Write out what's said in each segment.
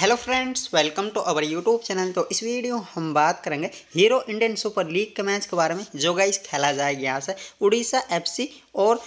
hello friends welcome to our YouTube channel तो इस video हम बात करेंगे हीरो इंडियन सुपर लीग के मैच के बारे में जो गाइस खेला जाएगा यहाँ से उड़ीसा एफसी और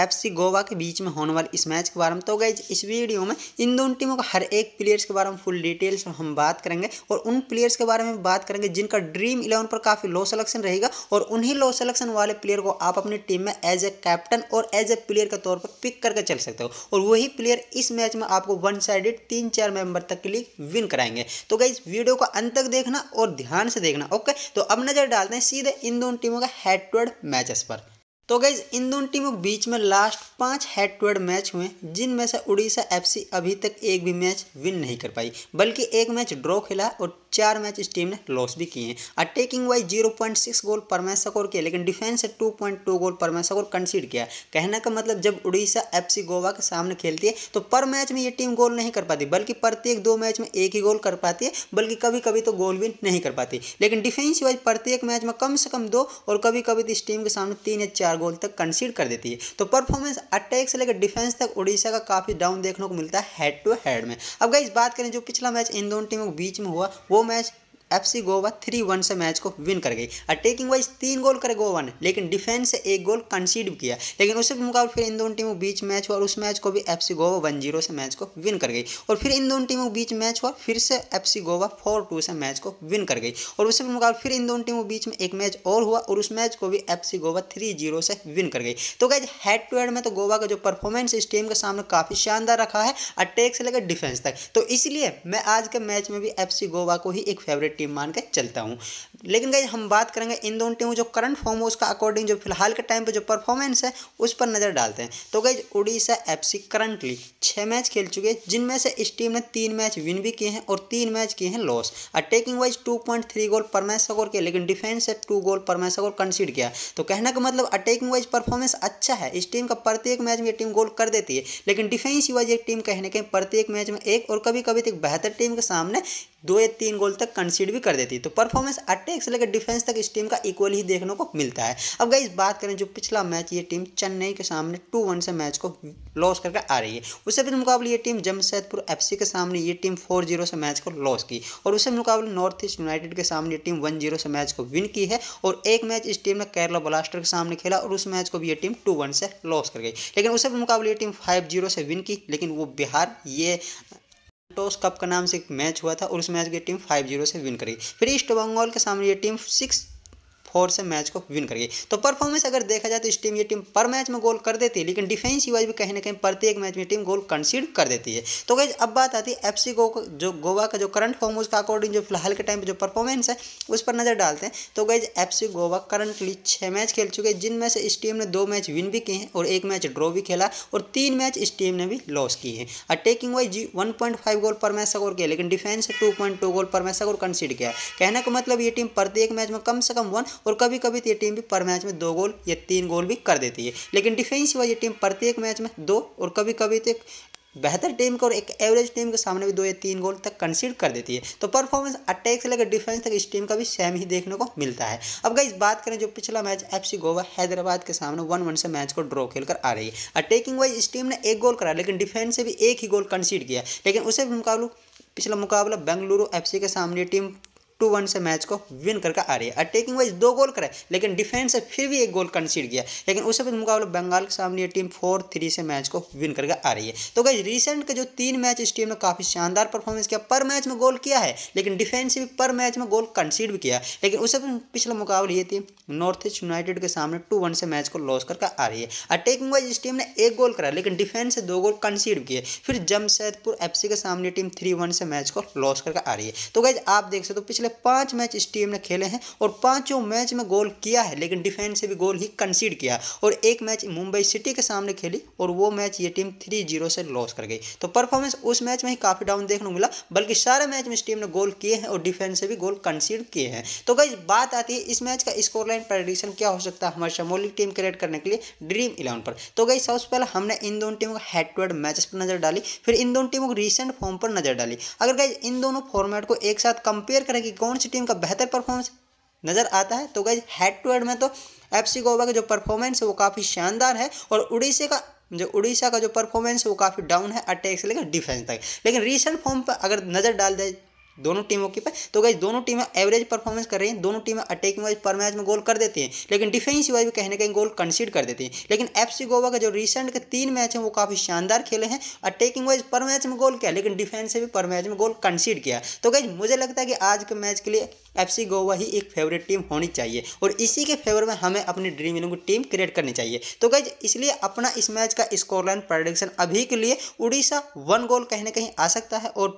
एफसी गोवा के बीच में होने वाले इस मैच के बारे में तो गए इस वीडियो में इन दोनों टीमों का हर एक प्लेयर्स के बारे में फुल डिटेल्स में हम बात करेंगे और उन प्लेयर्स के बारे में बात करेंगे जिनका ड्रीम इलेवन पर काफ़ी लो सलेक्शन रहेगा और उन्हीं लो सलेक्शन वाले प्लेयर को आप अपनी टीम में एज ए कैप्टन और एज ए प्लेयर के तौर पर पिक करके चल सकते हो और वही प्लेयर इस मैच में आपको वन साइडेड तीन चार मेंबर तक के लिए विन कराएंगे तो गई वीडियो को अंत तक देखना और ध्यान से देखना ओके तो अब नज़र डालते हैं सीधे इन दोनों टीमों का हेड टू हेड मैचेस पर तो गई इन दोनों टीमों के बीच में लास्ट पांच हेड टू हेड मैच हुए जिनमें से उड़ीसा एफसी अभी तक एक भी मैच विन नहीं कर पाई बल्कि एक मैच ड्रॉ खेला और चार मैच इस टीम ने लॉस भी किए हैं attacking wise zero point six goal per match score किया लेकिन डिफेंस से two point two goal per match score concede किया कहने का मतलब जब उड़ीसा एफ गोवा के सामने खेलती है तो पर मैच में ये टीम गोल नहीं कर पाती बल्कि प्रत्येक दो मैच में एक ही गोल कर पाती है बल्कि कभी कभी तो गोल भी नहीं कर पाती लेकिन डिफेंस वाइज प्रत्येक मैच में कम से कम दो और कभी कभी तो इस टीम के सामने तीन या चार गोल तक कंसीड कर देती है तो परफॉर्मेंस अटैक से लेकर डिफेंस तक उड़ीसा का काफ़ी डाउन देखने को मिलता है हेड टू हेड में अब गई बात करें जो पिछला मैच इन दोनों टीमों के बीच में हुआ वो वो match F C Goa three one से मैच को विन कर गई अटैकिंग वाइज तीन गोल करे गोवा ने लेकिन डिफेंस से एक गोल कंसीड किया लेकिन उसके मुकाबले फिर इन दोनों टीमों बीच मैच हुआ और उस मैच को भी F C Goa one zero से मैच को विन कर गई और फिर इन दोनों टीमों के बीच मैच हुआ फिर से F C Goa four two से मैच को विन कर गई और उसके मुकाबले फिर इन दोनों टीमों के बीच में एक मैच और हुआ और उस मैच को भी F C Goa three zero से विन कर गई तो गैज हेड टू हेड में तो गोवा का जो परफॉर्मेंस इस टीम के सामने काफ़ी शानदार रखा है अटैक से लेकर डिफेंस तक तो इसलिए मैं आज के मैच में भी एफ सी गोवा को ही एक फेवरेट टीम मान कर चलता हूँ लेकिन गई हम बात करेंगे इन दोनों टीमों जो करंट फॉर्म हो उसका अकॉर्डिंग जो फिलहाल के टाइम पे जो परफॉर्मेंस है उस पर नज़र डालते हैं तो गई उड़ीसा एफसी करंटली छः मैच खेल चुके हैं जिनमें से इस टीम ने तीन मैच विन भी किए हैं और तीन मैच किए हैं loss attacking wise two point three goal per match score किया लेकिन डिफेंस है to goal per match score concede किया तो कहने का मतलब अटैकिंग वाइज परफॉर्मेंस अच्छा है इस टीम का प्रत्येक मैच में टीम गोल कर देती है लेकिन डिफेंस वाइज एक टीम कहने के प्रत्येक मैच में एक और कभी कभी तक बेहतर टीम के सामने दो या तीन गोल तक कंसीड भी कर देती है तो परफॉर्मेंस टैक्टिक्स से लेकर डिफेंस तक इस टीम का इक्वल ही देखने को मिलता है अब गई बात करें जो पिछला मैच ये टीम चेन्नई के सामने टू वन से मैच को लॉस करके आ रही है उससे भी तो मुकाबले ये टीम जमशेदपुर एफसी के सामने ये टीम फोर जीरो से मैच को लॉस की और उससे मुकाबले नॉर्थ ईस्ट यूनाइटेड के सामने ये टीम वन जीरो से मैच को विन की है और एक मैच इस टीम ने केरला ब्लास्टर के सामने खेला और उस मैच को भी ये टीम टू वन से लॉस कर गई लेकिन उससे मुकाबले ये टीम फाइव जीरो से विन की लेकिन वो बिहार ये टॉस कप का नाम से एक मैच हुआ था और उस मैच की टीम फाइव जीरो से विन करी फिर ईस्ट बंगाल के सामने ये टीम सिक्स फोर से मैच को विन करिए तो परफॉर्मेंस अगर देखा जाए तो इस टीम ये टीम पर मैच में गोल कर देती है लेकिन डिफेंस वाइज भी कहीं ना कहीं प्रत्येक मैच में टीम गोल कंसीड कर देती है तो गई अब बात आती है एफ गो जो गोवा का जो करंट फॉर्म उसका अकॉर्डिंग जो फिलहाल के टाइम पर जो परफॉर्मेंस है उस पर नज़र डालते हैं तो गई एफ गोवा करंटली छः मैच खेल चुके हैं जिनमें से इस टीम ने दो मैच विन भी किए हैं और एक मैच ड्रॉ भी खेला और तीन मैच इस टीम ने भी लॉस किए हैं और टेकिंग वाइज जी one goal per match score किया लेकिन defence to goal per match score concede किया कहने का मतलब ये टीम प्रत्येक मैच में कम से कम वन और कभी कभी तो ये टीम भी पर मैच में दो गोल या तीन गोल भी कर देती है लेकिन वाइज ये टीम प्रत्येक मैच में दो और कभी कभी तो एक बेहतर टीम को और एक एवरेज टीम के सामने भी दो या तीन गोल तक कंसीड कर देती है तो परफॉर्मेंस अटैक से लेकर डिफेंस तक इस टीम का भी सेम ही देखने को मिलता है अब गई बात करें जो पिछला मैच एफसी गोवा हैदराबाद के सामने वन वन से मैच को ड्रॉ खेलकर आ रही है अटैकिंग वाइज इस टीम ने एक गोल करा लेकिन डिफेंस से भी एक ही गोल कंसीड किया लेकिन उसे भी मुकाबलू पिछला मुकाबला बेंगलुरु एफसी के सामने टीम टू वन से मैच को विन करके आ रही है अटैकिंग वाइज दो गोल कराए लेकिन डिफेंस से फिर भी एक गोल कंसीड किया लेकिन उससे भी मुकाबला बंगाल के सामने टीम फोर थ्री से मैच को विन करके आ रही है तो गई रिसेंट के जो तीन मैच इस टीम ने काफ़ी शानदार परफॉर्मेंस किया पर मैच में गोल किया है लेकिन डिफेंस भी पर मैच में गोल कंसीड भी किया लेकिन उससे पिछला मुकाबला ये थी नॉर्थ ईस्ट यूनाइटेड के सामने टू वन से मैच को लॉस करके आ रही है अटैकिंग वाइज इस टीम ने एक गोल कराया लेकिन डिफेंस से दो गोल कंसीड किए फिर जमशेदपुर एफ के सामने टीम थ्री वन से मैच को लॉस करके आ रही है तो गई आप देख सकते हो पिछले तक पांच मैच इस टीम ने खेले हैं और पांचों मैच में गोल किया है लेकिन डिफेंस से भी गोल ही कंसीड किया और एक मैच मुंबई सिटी के सामने खेली और वो मैच ये टीम थ्री जीरो से लॉस कर गई तो परफॉर्मेंस उस मैच में ही काफ़ी डाउन देखने को मिला बल्कि सारे मैच में इस टीम ने गोल किए हैं और डिफेंस से भी गोल कंसीड किए हैं तो कई बात आती है इस मैच का स्कोरलाइन प्रेडिक्शन क्या हो सकता है हमारे शमोलिक टीम क्रिएट करने के लिए ड्रीम इलेवन पर तो गई सबसे पहले हमने इन दोनों टीमों को हेड टू हेड मैचेस पर नजर डाली फिर इन दोनों टीमों को रिसेंट फॉर्म पर नजर डाली अगर गई इन दोनों फॉर्मेट को एक साथ कंपेयर करें कि कौन सी टीम का बेहतर परफॉर्मेंस नज़र आता है तो गई हेड टू हेड में तो एफ सी गोवा का जो परफॉर्मेंस है वो काफ़ी शानदार है और उड़ीसा का जो उड़ीसा का जो परफॉर्मेंस है वो काफ़ी डाउन है अटैक से लेकर डिफेंस तक लेकिन रिसेंट फॉर्म पर अगर नज़र डाल दें दोनों टीमों की पे तो गई दोनों टीमें एवरेज परफॉर्मेंस कर रही हैं दोनों टीमें अटैकिंग वाइज पर मैच में गोल कर देती हैं लेकिन डिफेंसिव वाइज भी कहीं ना कहीं गोल कंसीड कर देती हैं लेकिन एफ सी गोवा का जो रिसेंट के तीन मैच हैं वो काफ़ी शानदार खेले हैं अटैकिंग वाइज पर मैच में गोल किया लेकिन डिफेंस से भी पर मैच में गोल कंसीड किया तो गई मुझे लगता है कि आज के मैच के लिए एफसी गोवा ही एक फेवरेट टीम होनी चाहिए और इसी के फेवर में हमें अपनी ड्रीम इलेवन की टीम क्रिएट करनी चाहिए तो गाइज इसलिए अपना इस मैच का स्कोरलाइन प्रडिक्शन अभी के लिए उड़ीसा वन गोल कहीं ना कहीं आ सकता है और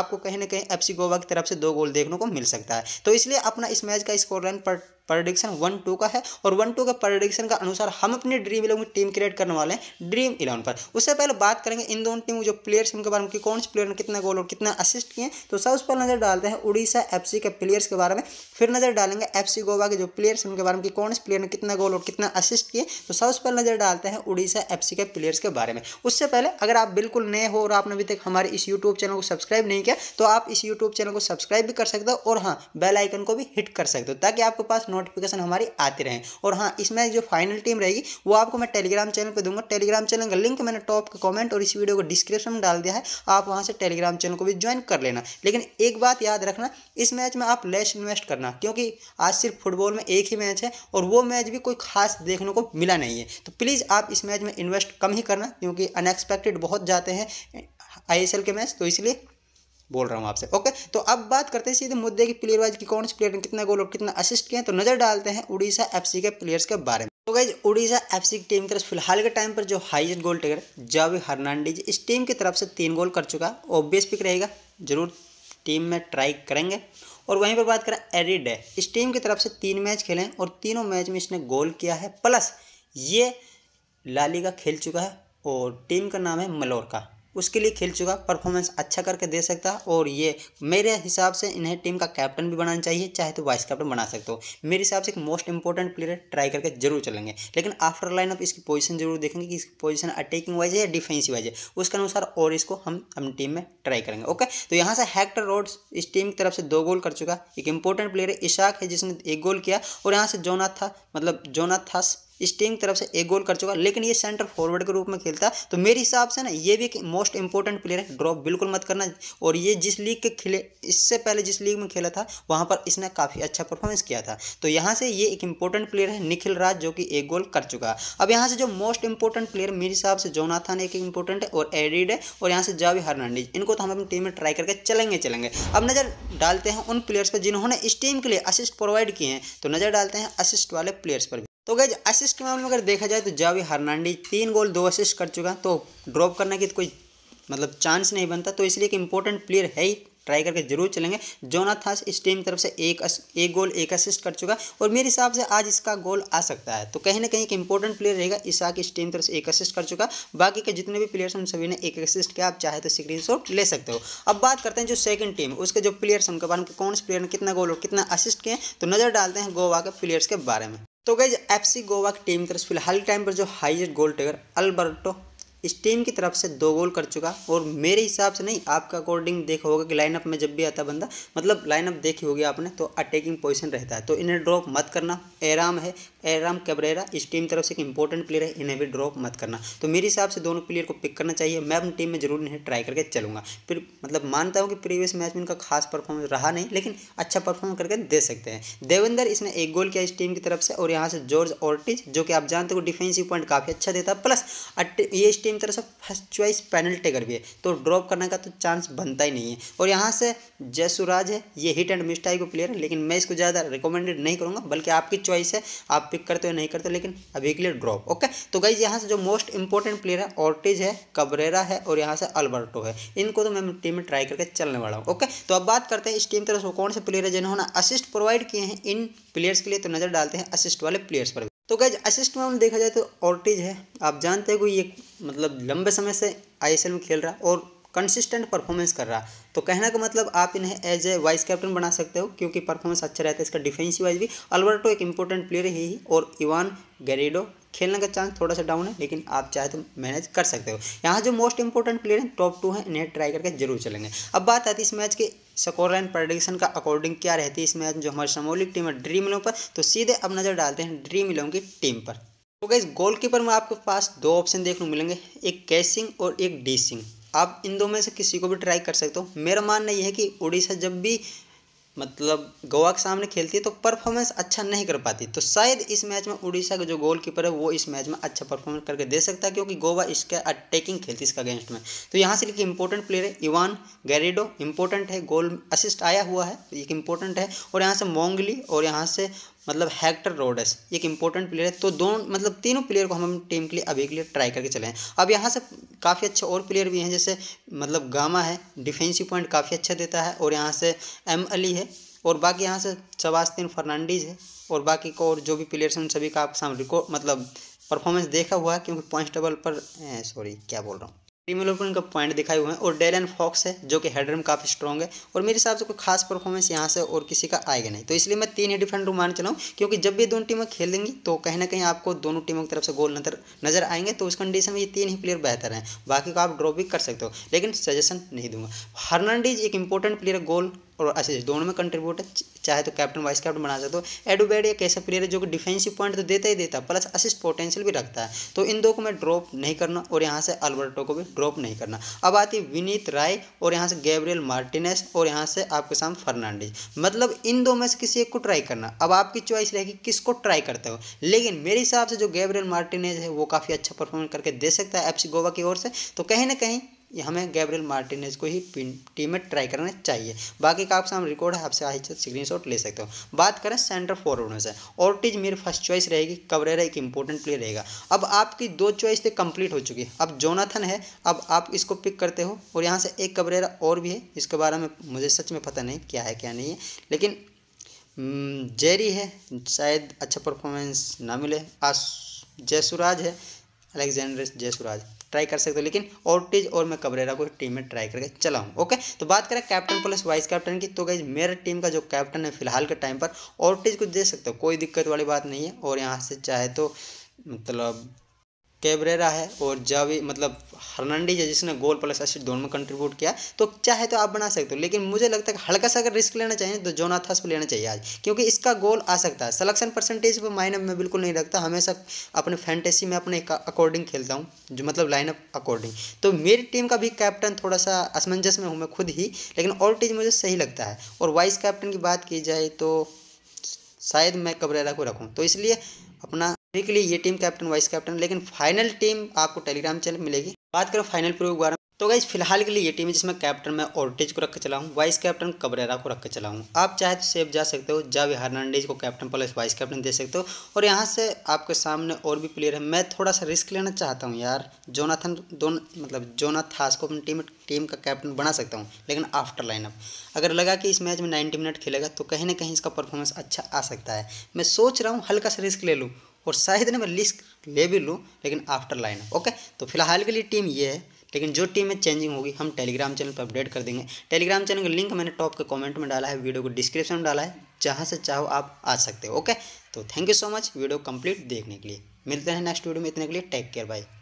आपको कहीं ना कहीं एफसी गोवा की तरफ से दो गोल देखने को मिल सकता है तो इसलिए अपना इस मैच का स्कोरलाइन पर प्रडिक्शन वन टू का है और वन टू के प्रडिक्शन के अनुसार हम अपनी ड्रीम इलेवन की टीम क्रिएट करने वाले हैं ड्रीम इलेवन पर उससे पहले बात करेंगे इन दोनों टीम जो प्लेयर्स उनके बारे में कौन से प्लेयर ने कितना गोल और कितना तो असिस्ट किए तो सबसे पहले नजर डालते हैं उड़ीसा एफ के प्लेयर्स के बारे में फिर नजर डालेंगे एफ गोवा के जो प्लेयर्स उनके बारे में कौन से प्लेयर ने कितना गोल और कितना असिस्ट किए तो सबसे पहले नजर डालते हैं उड़ीसा एफ के प्लेयर्स के बारे में उससे पहले अगर आप बिल्कुल नए हो और आपने अभी तक हमारे इस यूट्यूब चैनल को सब्सक्राइब नहीं किया तो आप इस यूट्यूब चैनल को सब्सक्राइब भी कर सकते हो और हाँ बेल आइकन को भी हिट कर सकते हो ताकि आपके पास नोटिफिकेशन हमारी आती रहे और हाँ इसमें जो फाइनल टीम रहेगी वो आपको मैं टेलीग्राम चैनल पर दूंगा टेलीग्राम चैनल का लिंक मैंने टॉप के कॉमेंट और इस वीडियो को डिस्क्रिप्शन में डाल दिया है आप वहाँ से टेलीग्राम चैनल को भी ज्वाइन कर लेना लेकिन एक बात याद रखना इस मैच में आप लेस इन्वेस्ट करना क्योंकि आज सिर्फ फुटबॉल में एक ही मैच है और वो मैच भी कोई खास देखने को मिला नहीं है तो प्लीज़ आप इस मैच में इन्वेस्ट कम ही करना क्योंकि अनएक्सपेक्टेड बहुत जाते हैं आई के मैच तो इसलिए बोल रहा हूँ आपसे ओके तो अब बात करते हैं सीधे मुद्दे की प्लेयर वाइज की कौन से प्लेयर ने कितना गोल और कितना असिस्ट किया तो नजर डालते हैं उड़ीसा एफसी के प्लेयर्स के बारे में तो गाइज उड़ीसा एफसी की टीम की तरफ फिलहाल के टाइम पर जो highest goal taker Javi Hernandez इस टीम की तरफ से तीन गोल कर चुका है ऑब्वियस पिक रहेगा जरूर टीम में ट्राई करेंगे और वहीं पर बात करें एरी डे इस टीम की तरफ से तीन मैच खेले और तीनों मैच में इसने गोल किया है प्लस ये लाली का खेल चुका है और टीम का नाम है मलोर का उसके लिए खेल चुका परफॉर्मेंस अच्छा करके दे सकता और ये मेरे हिसाब से इन्हें टीम का कैप्टन भी बनाना चाहिए चाहे तो वाइस कैप्टन बना सकते हो मेरे हिसाब से एक मोस्ट इंपॉर्टेंट प्लेयर ट्राई करके जरूर चलेंगे लेकिन आफ्टर लाइनअप इसकी पोजीशन जरूर देखेंगे कि इसकी पोजीशन अटैकिंग वाइज है या डिफेंसिव वाइज है उसके अनुसार और इसको हम अपनी टीम में ट्राई करेंगे ओके तो यहाँ से हैक्टर रोड्स इस टीम की तरफ से दो गोल कर चुका एक इंपॉर्टेंट प्लेयर है इशाक है जिसने एक गोल किया और यहाँ से जोनाथ था मतलब जोनाथ स्टेइंग तरफ से एक गोल कर चुका लेकिन ये सेंटर फॉरवर्ड के रूप में खेलता है तो मेरे हिसाब से ना ये भी एक मोस्ट इंपॉर्टेंट प्लेयर है ड्रॉप बिल्कुल मत करना और ये जिस लीग के खेले इससे पहले जिस लीग में खेला था वहाँ पर इसने काफ़ी अच्छा परफॉर्मेंस किया था तो यहाँ से ये एक इंपॉर्टेंट प्लेयर है निखिल राज जो कि एक गोल कर चुका अब यहाँ से जो मोस्ट इंपॉर्टेंट प्लेयर मेरे हिसाब से जोनाथन एक इंपॉर्टेंट है और एडिड है और यहाँ से जावी हर्नांडीज इनको तो हम अपनी टीम में ट्राई करके चलेंगे चलेंगे अब नज़र डालते हैं उन प्लेयर्स पर जिन्होंने इस टीम के लिए असिस्ट प्रोवाइड किए हैं तो नज़र डालते हैं असिस्ट वाले प्लेयर्स पर तो गैज असिस्ट के मामले में अगर देखा जाए तो जावी हर्नांडी तीन गोल दो असिस्ट कर चुका तो ड्रॉप करने की तो कोई मतलब चांस नहीं बनता तो इसलिए एक इंपॉर्टेंट प्लेयर है ही ट्राई करके जरूर चलेंगे जोनाथास इस टीम तरफ से एक अस, एक गोल एक असिस्ट कर चुका और मेरे हिसाब से आज इसका गोल आ सकता है तो कहीं ना कहीं एक इंपॉर्टेंट प्लेयर रहेगा इसाक इस टीम तरफ से एक असिस्ट कर चुका बाकी के जितने भी प्लेयर्स उन सभी ने एक असिस्ट किया आप चाहे तो स्क्रीन ले सकते हो अब बात करते हैं जो सेकंड टीम उसके जो प्लेयर्स उनके बारे में कौन से प्लेयर ने कितना गोल और कितना असिस्ट किए तो नज़र डालते हैं गोवा के प्लेयर्स के बारे में तो गैज एफ सी गोवा की टीम की तरफ फिलहाल टाइम पर जो हाइएस्ट गोल टेकर अल्बर्टो इस टीम की तरफ से दो गोल कर चुका और मेरे हिसाब से नहीं आपका अकॉर्डिंग देखा होगा कि लाइनअप में जब भी आता बंदा मतलब लाइनअप देखी होगी आपने तो अटैकिंग पोजीशन रहता है तो इन्हें ड्रॉप मत करना आराम है एराम कैबरेरा इस टीम तरफ से एक इंपॉर्टेंट प्लेयर है इन्हें भी ड्रॉप मत करना तो मेरे हिसाब से दोनों प्लेयर को पिक करना चाहिए मैं अपनी टीम में जरूर इन्हें ट्राई करके चलूंगा फिर मतलब मानता हूँ कि प्रीवियस मैच में इनका खास परफॉर्मेंस रहा नहीं लेकिन अच्छा परफॉर्म करके दे सकते हैं देवेंद्र इसने एक गोल किया इस टीम की तरफ से और यहाँ से जॉर्ज ऑर्टिज जो कि आप जानते हो डिफेंसिव पॉइंट काफ़ी अच्छा देता है प्लस ये इस टीम तरफ से फर्स्ट चॉइस पैनल टेकर भी है तो ड्रॉप करने का तो चांस बनता ही नहीं है और यहाँ से जयसुराज है ये हिट एंड मिस टाइप का प्लेयर है लेकिन मैं इसको ज़्यादा रिकमेंडेड नहीं करूँगा बल्कि आपकी चॉइस है आप पिक करते हो नहीं करते हो लेकिन अभी के लिए ड्रॉप ओके तो गाइज यहाँ से जो मोस्ट इंपॉर्टेंट प्लेयर है ऑर्टिज है कबरेरा है और यहाँ से अल्बर्टो है इनको तो मैं टीम में ट्राई करके चलने वाला हूँ ओके तो अब बात करते हैं इस टीम तरफ कौन से प्लेयर है जिन्होंने असिस्ट प्रोवाइड किए हैं इन प्लेयर्स के लिए तो नज़र डालते हैं असिस्ट वाले प्लेयर्स पर तो गैज असिस्ट में हम देखा जाए तो ऑर्टिज है आप जानते हो ये मतलब लंबे समय से आई में खेल रहा और कंसिस्टेंट परफॉर्मेंस कर रहा तो कहने का मतलब आप इन्हें एज ए वाइस कैप्टन बना सकते हो क्योंकि परफॉर्मेंस अच्छा रहता है इसका डिफेंसिव वाइज भी अल्बर्टो एक इंपॉर्टेंट प्लेयर है ही और इवान गेरेडो खेलने का चांस थोड़ा सा डाउन है लेकिन आप चाहे तो मैनेज कर सकते हो यहाँ जो मोस्ट इंपॉर्टेंट प्लेयर हैं टॉप टू हैं इन्हें ट्राई करके जरूर चलेंगे अब बात आती है इस मैच के स्कोर लाइन प्रडिक्शन का अकॉर्डिंग क्या रहती है इस मैच में जो हमारी समोलिक टीम है ड्रीम इलेवन पर तो सीधे अब नज़र डालते हैं ड्रीम इलेवन की टीम पर तो गई गोलकीपर में आपके पास दो ऑप्शन देखने को मिलेंगे एक कैसिंग और एक डीसिंग आप इन दो में से किसी को भी ट्राई कर सकते हो मेरा मानना यह है कि उड़ीसा जब भी मतलब गोवा के सामने खेलती है तो परफॉर्मेंस अच्छा नहीं कर पाती तो शायद इस मैच में उड़ीसा का जो गोलकीपर है वो इस मैच में अच्छा परफॉर्मेंस करके दे सकता है क्योंकि गोवा इसका अटैकिंग खेलती इसका अगेंस्ट में तो यहाँ से लिखिए इंपॉर्टेंट प्लेयर है इवान गैरिडो इंपॉर्टेंट है गोल असिस्ट आया हुआ है एक इंपॉर्टेंट है और यहाँ से मोंगली और यहाँ से मतलब हैक्टर रोडस एक इंपॉर्टेंट प्लेयर है तो दोनों मतलब तीनों प्लेयर को हम टीम के लिए अभी के लिए ट्राई करके चले हैं अब यहाँ से काफ़ी अच्छे और प्लेयर भी हैं जैसे मतलब गामा है डिफेंसिव पॉइंट काफ़ी अच्छा देता है और यहाँ से एम अली है और बाकी यहाँ से शबास्तीन फर्नांडीज़ है और बाकी को और जो भी प्लेयर्स हैं उन सभी का आप सामने रिकॉर्ड मतलब परफॉर्मेंस देखा हुआ है क्योंकि पॉइंट टेबल पर सॉरी क्या बोल रहा हूँ टीम इलेवन का पॉइंट दिखाए हुए हैं और डेलन फॉक्स है जो कि हेडर में काफ़ी स्ट्रॉन्ग है और मेरे हिसाब से कोई खास परफॉर्मेंस यहाँ से और किसी का आएगा नहीं तो इसलिए मैं तीन ही डिफरेंट रूम मान चलाऊँ क्योंकि जब भी दोनों टीमें खेलेंगी तो कहीं ना कहीं आपको दोनों टीमों की तरफ से गोल नजर नजर आएंगे तो उस कंडीशन में ये तीन ही प्लेयर बेहतर हैं बाकी को आप ड्रॉ भी कर सकते हो लेकिन सजेशन नहीं दूंगा हर्नांडीज एक इंपॉर्टेंट प्लेयर गोल और ऐसे दोनों में कंट्रीब्यूट है चाहे तो कैप्टन वाइस कैप्टन बना सकते हो एडोबेड एक ऐसा प्लेयर है जो कि डिफेंसिव पॉइंट तो देता ही देता है प्लस असिस्ट पोटेंशियल भी रखता है तो इन दो को मैं ड्रॉप नहीं करना और यहाँ से अल्बर्टो को भी ड्रॉप नहीं करना अब आती है विनीत राय और यहाँ से गैब्रियल मार्टिनेस और यहाँ से आपके सामने फर्नांडिस मतलब इन दो में से किसी एक को ट्राई करना अब आपकी चॉइस रहेगी किसको ट्राई करते हो लेकिन मेरे हिसाब से जो गैब्रियल मार्टिनेस है वो काफ़ी अच्छा परफॉर्मेंस करके दे सकता है एफ गोवा की ओर से तो कहीं ना कहीं हमें गैब्रियल मार्टिनेज को ही टीम में ट्राई करना चाहिए बाकी का आपसे हम रिकॉर्ड है आपसे स्क्रीन शॉट ले सकते हो बात करें सेंटर फॉरवर्ड में से ऑर्टिज मेरी फर्स्ट चॉइस रहेगी कवरेरा एक इंपॉर्टेंट प्लेयर रहेगा अब आपकी दो चॉइस तो कंप्लीट हो चुकी है अब जोनाथन है अब आप इसको पिक करते हो और यहाँ से एक कवरेरा और भी है इसके बारे में मुझे सच में पता नहीं क्या है क्या नहीं है लेकिन जेरी हम्म, है शायद अच्छा परफॉर्मेंस ना मिले आस जयसुराज है अलेक्जेंडर जयसुराज ट्राई कर सकते हो लेकिन ऑर्टिज और मैं कबरेरा को टीम में ट्राई करके चलाऊँ ओके तो बात करें कैप्टन प्लस वाइस कैप्टन की तो गई मेरे टीम का जो कैप्टन है फिलहाल के टाइम पर ऑर्टिज को दे सकते हो कोई दिक्कत वाली बात नहीं है और यहाँ से चाहे तो मतलब कैबरेरा है और जावी मतलब हर्नांडीज है जिसने गोल प्लस असिस्ट दोनों में कंट्रीब्यूट किया तो चाहे तो आप बना सकते हो लेकिन मुझे लगता है हल्का सा अगर रिस्क लेना चाहिए तो जोनाथस पर लेना चाहिए आज क्योंकि इसका गोल आ सकता है सलेक्शन परसेंटेज पर मायने में बिल्कुल नहीं रखता हमेशा अपने फैंटेसी में अपने अकॉर्डिंग खेलता हूँ जो मतलब लाइनअप अकॉर्डिंग तो मेरी टीम का भी कैप्टन थोड़ा सा असमंजस में हूँ मैं खुद ही लेकिन और टीम मुझे सही लगता है और वाइस कैप्टन की बात की जाए तो शायद मैं कबरेरा को रखूँ तो इसलिए अपना ठीक है ये टीम कैप्टन वाइस कैप्टन लेकिन फाइनल टीम आपको टेलीग्राम चैनल मिलेगी बात करो फाइनल प्रूफ बारे में तो गाइज फिलहाल के लिए ये टीम है जिसमें कैप्टन मैं ओर्टिज को रख के चला हूँ वाइस कैप्टन कबरेरा को रख के चला हूँ आप चाहे तो सेफ जा सकते हो जावे हर्नांडेज को कैप्टन प्लस वाइस कैप्टन दे सकते हो और यहाँ से आपके सामने और भी प्लेयर है मैं थोड़ा सा रिस्क लेना चाहता हूँ यार जोनाथन दोन मतलब जोनाथास को अपनी टीम टीम का कैप्टन बना सकता हूँ लेकिन आफ्टर लाइनअप अगर लगा कि इस मैच में नाइन्टी मिनट खेलेगा तो कहीं ना कहीं इसका परफॉर्मेंस अच्छा आ सकता है मैं सोच रहा हूँ हल्का सा रिस्क ले लूँ और शायद ना मैं लिस्क ले भी लूँ लेकिन आफ्टर लाइन ओके तो फिलहाल के लिए टीम ये है लेकिन जो टीम में चेंजिंग होगी हम टेलीग्राम चैनल पर अपडेट कर देंगे टेलीग्राम चैनल का लिंक मैंने टॉप के कमेंट में डाला है वीडियो को डिस्क्रिप्शन में डाला है जहाँ से चाहो आप आ सकते हो ओके तो thank you so much video complete देखने के लिए मिलते हैं नेक्स्ट वीडियो में इतने के लिए टेक केयर बाय